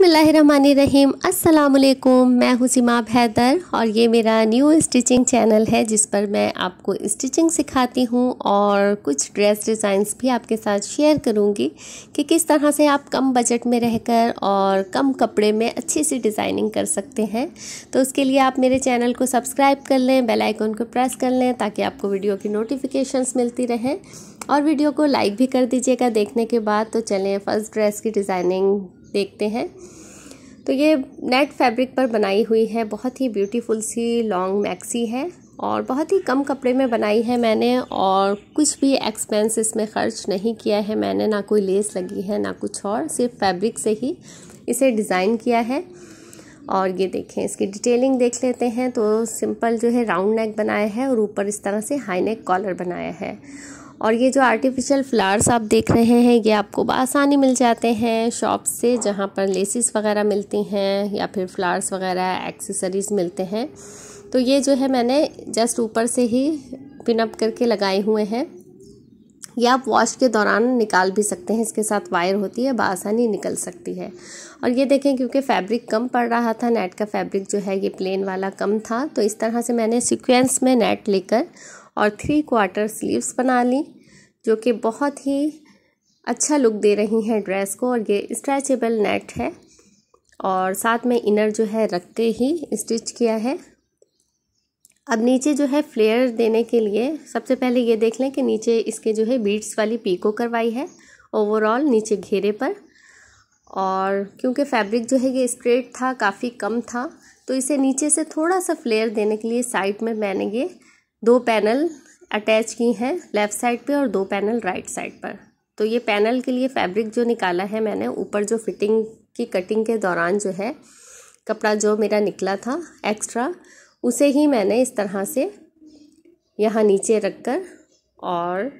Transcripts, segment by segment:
बिसमीम् अल्लाम मैं हूँ सीमा हैदर और ये मेरा न्यू स्टिचिंग चैनल है जिस पर मैं आपको स्टिचिंग सिखाती हूँ और कुछ ड्रेस डिज़ाइंस भी आपके साथ शेयर करूँगी कि किस तरह से आप कम बजट में रहकर और कम कपड़े में अच्छी सी डिज़ाइनिंग कर सकते हैं तो उसके लिए आप मेरे चैनल को सब्सक्राइब कर लें बेलाइकन को प्रेस कर लें ताकि आपको वीडियो की नोटिफिकेशन मिलती रहें और वीडियो को लाइक भी कर दीजिएगा देखने के बाद तो चलें फर्स्ट ड्रेस की डिज़ाइनिंग देखते हैं तो ये नेट फैब्रिक पर बनाई हुई है बहुत ही ब्यूटीफुल सी लॉन्ग मैक्सी है और बहुत ही कम कपड़े में बनाई है मैंने और कुछ भी एक्सपेंस इसमें ख़र्च नहीं किया है मैंने ना कोई लेस लगी है ना कुछ और सिर्फ फैब्रिक से ही इसे डिज़ाइन किया है और ये देखें इसकी डिटेलिंग देख लेते हैं तो सिंपल जो है राउंड नेक बनाया है और ऊपर इस तरह से हाई नेक कॉलर बनाया है और ये जो आर्टिफिशियल फ्लावर्स आप देख रहे हैं ये आपको बसानी मिल जाते हैं शॉप से जहाँ पर लेसिस वगैरह मिलती हैं या फिर फ्लावर्स वगैरह एक्सेसरीज़ मिलते हैं तो ये जो है मैंने जस्ट ऊपर से ही पिनअप करके लगाए हुए हैं या आप वॉश के दौरान निकाल भी सकते हैं इसके साथ वायर होती है बसानी निकल सकती है और ये देखें क्योंकि फैब्रिक कम पड़ रहा था नेट का फैब्रिक जो है ये प्लेन वाला कम था तो इस तरह से मैंने सीक्वेंस में नेट लेकर और थ्री क्वार्टर स्लीव्स बना ली जो कि बहुत ही अच्छा लुक दे रही हैं ड्रेस को और ये स्ट्रेचेबल नेट है और साथ में इनर जो है रख के ही स्टिच किया है अब नीचे जो है फ्लेयर देने के लिए सबसे पहले ये देख लें कि नीचे इसके जो है बीट्स वाली पीको करवाई है ओवरऑल नीचे घेरे पर और क्योंकि फैब्रिक जो है ये स्ट्रेट था काफ़ी कम था तो इसे नीचे से थोड़ा सा फ्लेयर देने के लिए साइड में मैंने ये दो पैनल अटैच की हैं लेफ़्ट साइड पे और दो पैनल राइट साइड पर तो ये पैनल के लिए फैब्रिक जो निकाला है मैंने ऊपर जो फिटिंग की कटिंग के दौरान जो है कपड़ा जो मेरा निकला था एक्स्ट्रा उसे ही मैंने इस तरह से यहाँ नीचे रख कर और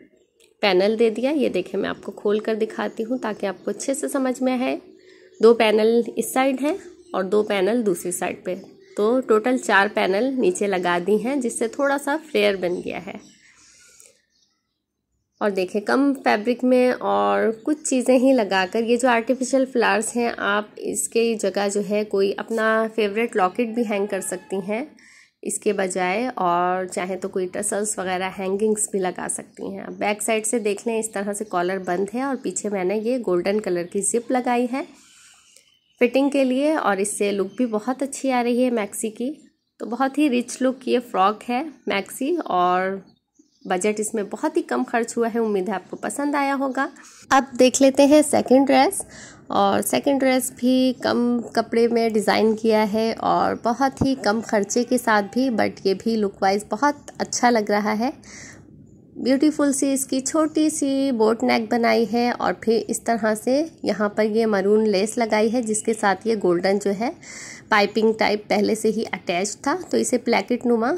पैनल दे दिया ये देखें मैं आपको खोल कर दिखाती हूँ ताकि आपको अच्छे से समझ में आए दो पैनल इस साइड हैं और दो पैनल दूसरी साइड पर तो टोटल चार पैनल नीचे लगा दी हैं जिससे थोड़ा सा फ्लेयर बन गया है और देखें कम फैब्रिक में और कुछ चीज़ें ही लगाकर ये जो आर्टिफिशियल फ्लावर्स हैं आप इसके जगह जो है कोई अपना फेवरेट लॉकेट भी हैंग कर सकती हैं इसके बजाय और चाहे तो कोई टसल्स वगैरह हैंगिंग्स भी लगा सकती हैं बैक साइड से देख लें इस तरह से कॉलर बंद है और पीछे मैंने ये गोल्डन कलर की जिप लगाई है फिटिंग के लिए और इससे लुक भी बहुत अच्छी आ रही है मैक्सी की तो बहुत ही रिच लुक ये फ्रॉक है मैक्सी और बजट इसमें बहुत ही कम खर्च हुआ है उम्मीद है आपको पसंद आया होगा अब देख लेते हैं सेकंड ड्रेस और सेकंड ड्रेस भी कम कपड़े में डिज़ाइन किया है और बहुत ही कम खर्चे के साथ भी बट ये भी लुक वाइज बहुत अच्छा लग रहा है ब्यूटीफुल सी इसकी छोटी सी बोट नेक बनाई है और फिर इस तरह से यहाँ पर ये मरून लेस लगाई है जिसके साथ ये गोल्डन जो है पाइपिंग टाइप पहले से ही अटैच था तो इसे प्लेकेट नुमा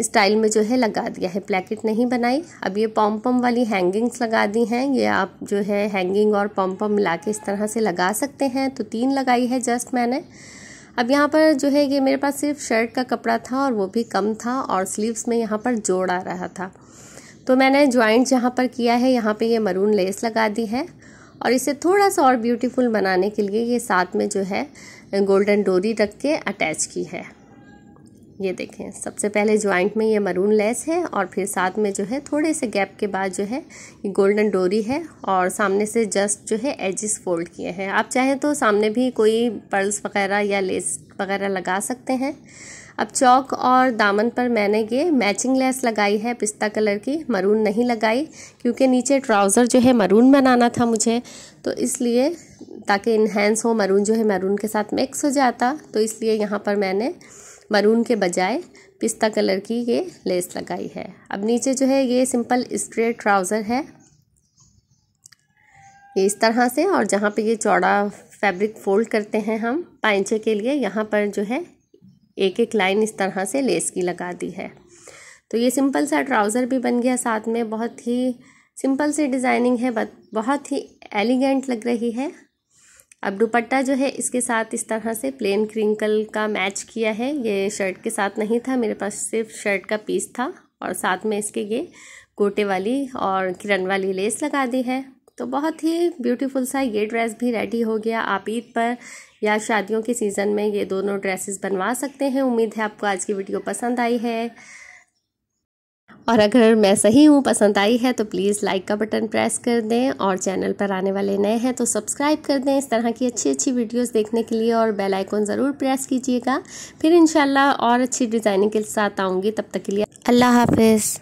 स्टाइल में जो है लगा दिया है प्लेकेट नहीं बनाई अब ये पॉम्पम वाली हैंगिंग्स लगा दी हैं ये आप जो है हैंगिंग और पॉम्पम मिला के इस तरह से लगा सकते हैं तो तीन लगाई है जस्ट मैंने अब यहाँ पर जो है ये मेरे पास सिर्फ शर्ट का कपड़ा था और वो भी कम था और स्लीव्स में यहाँ पर जोड़ आ रहा था तो मैंने ज्वाइंट जहाँ पर किया है यहाँ पे ये मरून लेस लगा दी है और इसे थोड़ा सा और ब्यूटीफुल बनाने के लिए ये साथ में जो है गोल्डन डोरी रख के अटैच की है ये देखें सबसे पहले ज्वाइंट में ये मरून लेस है और फिर साथ में जो है थोड़े से गैप के बाद जो है ये गोल्डन डोरी है और सामने से जस्ट जो है एजिस फोल्ड किए हैं आप चाहें तो सामने भी कोई पर्ल्स वगैरह या लेस वगैरह लगा सकते हैं अब चौक और दामन पर मैंने ये मैचिंग लेस लगाई है पिस्ता कलर की मरून नहीं लगाई क्योंकि नीचे ट्राउज़र जो है मरून बनाना था मुझे तो इसलिए ताकि इन्हेंस हो मरून जो है मरून के साथ मिक्स हो जाता तो इसलिए यहाँ पर मैंने मरून के बजाय पिस्ता कलर की ये लेस लगाई है अब नीचे जो है ये सिंपल स्ट्रेट ट्राउज़र है ये इस तरह से और जहाँ पे ये चौड़ा फैब्रिक फोल्ड करते हैं हम पाइंचे के लिए यहाँ पर जो है एक एक लाइन इस तरह से लेस की लगा दी है तो ये सिंपल सा ट्राउज़र भी बन गया साथ में बहुत ही सिंपल सी डिज़ाइनिंग है बट बहुत ही एलिगेंट लग रही है अब दुपट्टा जो है इसके साथ इस तरह से प्लेन क्रिंकल का मैच किया है ये शर्ट के साथ नहीं था मेरे पास सिर्फ शर्ट का पीस था और साथ में इसके ये कोटे वाली और किरण वाली लेस लगा दी है तो बहुत ही ब्यूटीफुल सा ये ड्रेस भी रेडी हो गया आप ईद पर या शादियों के सीज़न में ये दोनों ड्रेसेस बनवा सकते हैं उम्मीद है आपको आज की वीडियो पसंद आई है और अगर मैं सही हूँ पसंद आई है तो प्लीज़ लाइक का बटन प्रेस कर दें और चैनल पर आने वाले नए हैं तो सब्सक्राइब कर दें इस तरह की अच्छी अच्छी वीडियोस देखने के लिए और बेल आइकन ज़रूर प्रेस कीजिएगा फिर इंशाल्लाह और अच्छी डिज़ाइनिंग के साथ आऊँगी तब तक के लिए अल्लाह हाफिज़